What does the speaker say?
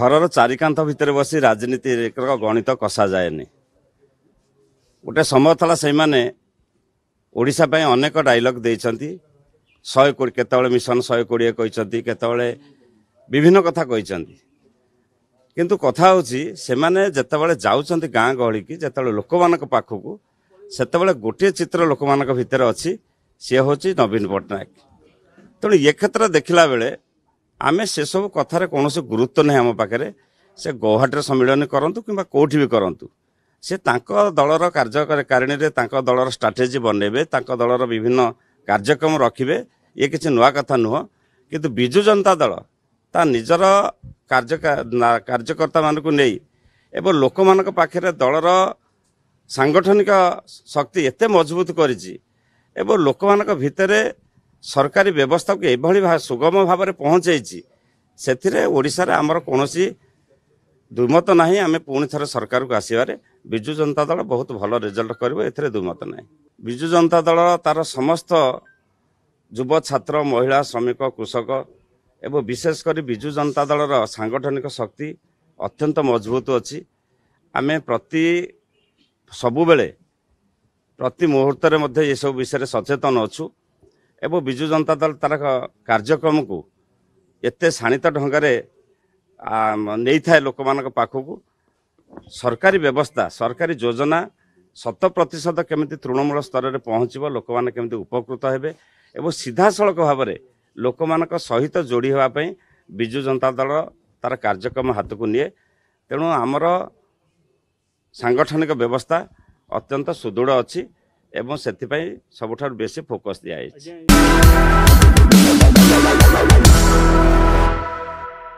ଘରର ଚାରିକାନ୍ଥ ଭିତରେ ବସି ରାଜନୀତି ଗଣିତ କଷାଯାଏନି ଗୋଟେ ସମୟ ଥିଲା ସେମାନେ ଓଡ଼ିଶା ପାଇଁ ଅନେକ ଡାଇଲଗ୍ ଦେଇଛନ୍ତି ଶହେ କୋଡ଼ିଏ କେତେବେଳେ ମିଶନ ଶହେ କୋଡ଼ିଏ କହିଛନ୍ତି କେତେବେଳେ ବିଭିନ୍ନ କଥା କହିଛନ୍ତି କିନ୍ତୁ କଥା ହେଉଛି ସେମାନେ ଯେତେବେଳେ ଯାଉଛନ୍ତି ଗାଁ ଗହଳିକି ଯେତେବେଳେ ଲୋକମାନଙ୍କ ପାଖକୁ ସେତେବେଳେ ଗୋଟିଏ ଚିତ୍ର ଲୋକମାନଙ୍କ ଭିତରେ ଅଛି ସିଏ ହେଉଛି ନବୀନ ପଟ୍ଟନାୟକ ତେଣୁ ଏ କ୍ଷେତ୍ର ଦେଖିଲା ବେଳେ ଆମେ ସେସବୁ କଥାରେ କୌଣସି ଗୁରୁତ୍ୱ ନାହିଁ ଆମ ପାଖରେ ସେ ଗୌହାଟୀରେ ସମ୍ମିଳନୀ କରନ୍ତୁ କିମ୍ବା କେଉଁଠି ବି କରନ୍ତୁ ସେ ତାଙ୍କ ଦଳର କାର୍ଯ୍ୟକାରିଣୀରେ ତାଙ୍କ ଦଳର ଷ୍ଟ୍ରାଟେଜି ବନେଇବେ ତାଙ୍କ ଦଳର ବିଭିନ୍ନ କାର୍ଯ୍ୟକ୍ରମ ରଖିବେ ଇଏ କିଛି ନୂଆ କଥା ନୁହଁ କିନ୍ତୁ ବିଜୁ ଜନତା ଦଳ ତା ନିଜର କାର୍ଯ୍ୟ କାର୍ଯ୍ୟକର୍ତ୍ତାମାନଙ୍କୁ ନେଇ ଏବଂ ଲୋକମାନଙ୍କ ପାଖରେ ଦଳର ସାଂଗଠନିକ ଶକ୍ତି ଏତେ ମଜବୁତ କରିଛି ଏବଂ ଲୋକମାନଙ୍କ ଭିତରେ ସରକାରୀ ବ୍ୟବସ୍ଥାକୁ ଏଭଳି ସୁଗମ ଭାବରେ ପହଞ୍ଚାଇଛି ସେଥିରେ ଓଡ଼ିଶାରେ ଆମର କୌଣସି ଦୁଇମତ ନାହିଁ ଆମେ ପୁଣି ଥରେ ସରକାରକୁ ଆସିବାରେ ବିଜୁ ଜନତା ଦଳ ବହୁତ ଭଲ ରେଜଲ୍ଟ କରିବ ଏଥିରେ ଦୁଇମତ ନାହିଁ ବିଜୁ ଜନତା ଦଳ ତାର ସମସ୍ତ ଯୁବ ଛାତ୍ର ମହିଳା ଶ୍ରମିକ କୃଷକ ଏବଂ ବିଶେଷ କରି ବିଜୁ ଜନତା ଦଳର ସାଙ୍ଗଠନିକ ଶକ୍ତି ଅତ୍ୟନ୍ତ ମଜବୁତ ଅଛି ଆମେ ପ୍ରତି ସବୁବେଳେ ପ୍ରତି ମୁହୂର୍ତ୍ତରେ ମଧ୍ୟ ଏସବୁ ବିଷୟରେ ସଚେତନ ଅଛୁ ଏବଂ ବିଜୁ ଜନତା ଦଳ ତାର କାର୍ଯ୍ୟକ୍ରମକୁ ଏତେ ଶାଣିତ ଢଙ୍ଗରେ ନେଇଥାଏ ଲୋକମାନଙ୍କ ପାଖକୁ ସରକାରୀ ବ୍ୟବସ୍ଥା ସରକାରୀ ଯୋଜନା ଶତ ପ୍ରତିଶତ କେମିତି ତୃଣମୂଳ ସ୍ତରରେ ପହଞ୍ଚିବ ଲୋକମାନେ କେମିତି ଉପକୃତ ହେବେ ଏବଂ ସିଧାସଳଖ ଭାବରେ ଲୋକମାନଙ୍କ ସହିତ ଯୋଡ଼ି ହେବା ପାଇଁ ବିଜୁ ଜନତା ଦଳ ତାର କାର୍ଯ୍ୟକ୍ରମ ହାତକୁ ନିଏ ତେଣୁ ଆମର ସାଙ୍ଗଠନିକ ବ୍ୟବସ୍ଥା ଅତ୍ୟନ୍ତ ସୁଦୃଢ଼ ଅଛି ଏବଂ ସେଥିପାଇଁ ସବୁଠାରୁ ବେଶୀ ଫୋକସ୍ ଦିଆଯାଇଛି